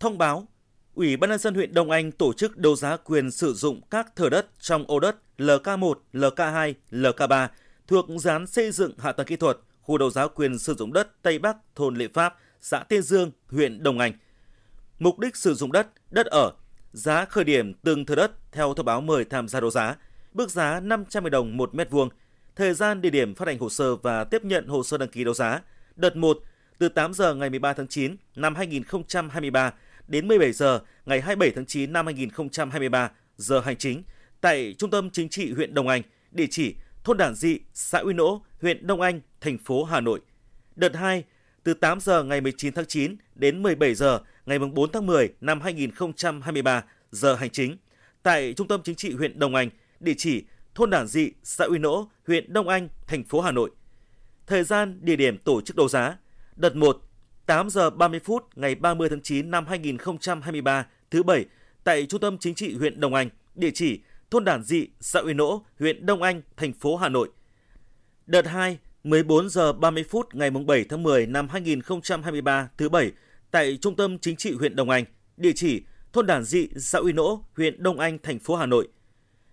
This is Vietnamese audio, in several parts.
thông báo Ủy ban nhân dân huyện Đông Anh tổ chức đấu giá quyền sử dụng các thửa đất trong ô đất LK1, LK2, LK3 thuộc dán xây dựng hạ tầng kỹ thuật khu đấu giá quyền sử dụng đất Tây Bắc thôn Lệ Pháp, xã Tiên Dương, huyện Đông Anh. Mục đích sử dụng đất, đất ở, giá khởi điểm từng thửa đất theo thông báo mời tham gia đấu giá, bước giá 510 đồng 1 mét vuông, thời gian địa điểm phát hành hồ sơ và tiếp nhận hồ sơ đăng ký đấu giá. Đợt 1 từ 8 giờ ngày 13 tháng 9 năm 2023 đến 17 giờ ngày 27 tháng 9 năm 2023 giờ hành chính tại Trung tâm Chính trị huyện Đông Anh, địa chỉ thôn Đản Dị, xã Uy Nỗ, huyện Đông Anh, thành phố Hà Nội. Đợt 2 từ 8 giờ ngày 19 tháng 9 đến 17 giờ ngày 4 tháng 10 năm 2023 giờ hành chính tại Trung tâm Chính trị huyện Đông Anh, địa chỉ thôn Đản Dị, xã Uy Nỗ, huyện Đông Anh, thành phố Hà Nội. Thời gian, địa điểm tổ chức đấu giá. Đợt 1 8 giờ 30 phút ngày 30 tháng 9 năm 2023, thứ Bảy, tại Trung tâm Chính trị huyện Đông Anh, địa chỉ thôn Đản Dị, xã Uy Nỗ, huyện Đông Anh, thành phố Hà Nội. Đợt 2, 14 giờ 30 phút ngày 7 tháng 10 năm 2023, thứ Bảy, tại Trung tâm Chính trị huyện Đông Anh, địa chỉ thôn Đản Dị, xã Uy Nỗ, huyện Đông Anh, thành phố Hà Nội.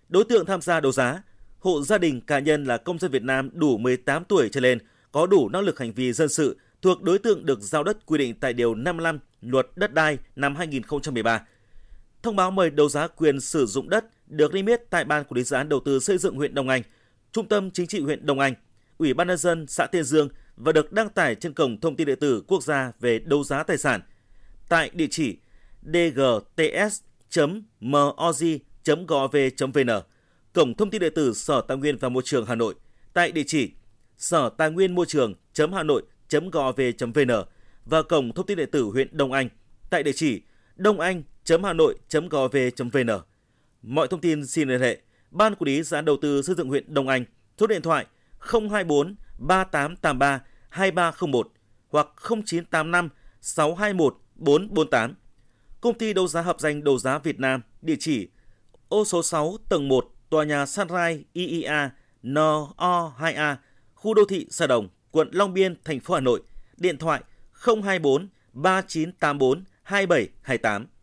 Đối tượng tham gia đấu giá, hộ gia đình cá nhân là công dân Việt Nam đủ 18 tuổi trở lên, có đủ năng lực hành vi dân sự – thuộc đối tượng được giao đất quy định tại Điều 55 Luật Đất đai năm 2013. Thông báo mời đấu giá quyền sử dụng đất được niêm yết tại Ban Quản lý Dự án Đầu tư Xây dựng huyện Đông Anh, Trung tâm Chính trị huyện Đông Anh, Ủy ban nhân dân xã Tiên Dương và được đăng tải trên cổng thông tin điện tử quốc gia về đấu giá tài sản tại địa chỉ dgts.moz.gov.vn, cổng thông tin điện tử Sở Tài nguyên và Môi trường Hà Nội tại địa chỉ sở tài nguyên môi trường hà nội gov.vn và cổng thông tin điện tử huyện Đông Anh tại địa chỉ donganhhanoi.gov.vn. Mọi thông tin xin liên hệ Ban Quản lý dự án đầu tư xây dựng huyện Đông Anh, số điện thoại 024 3883 2301 hoặc 0985 621 448. Công ty đấu giá hợp danh đấu giá Việt Nam, địa chỉ ô số 6 tầng 1 tòa nhà Sunrise IIA NO2A, khu đô thị Sa Đồng, quận Long Biên, thành phố Hà Nội. Điện thoại 024 3984 2728.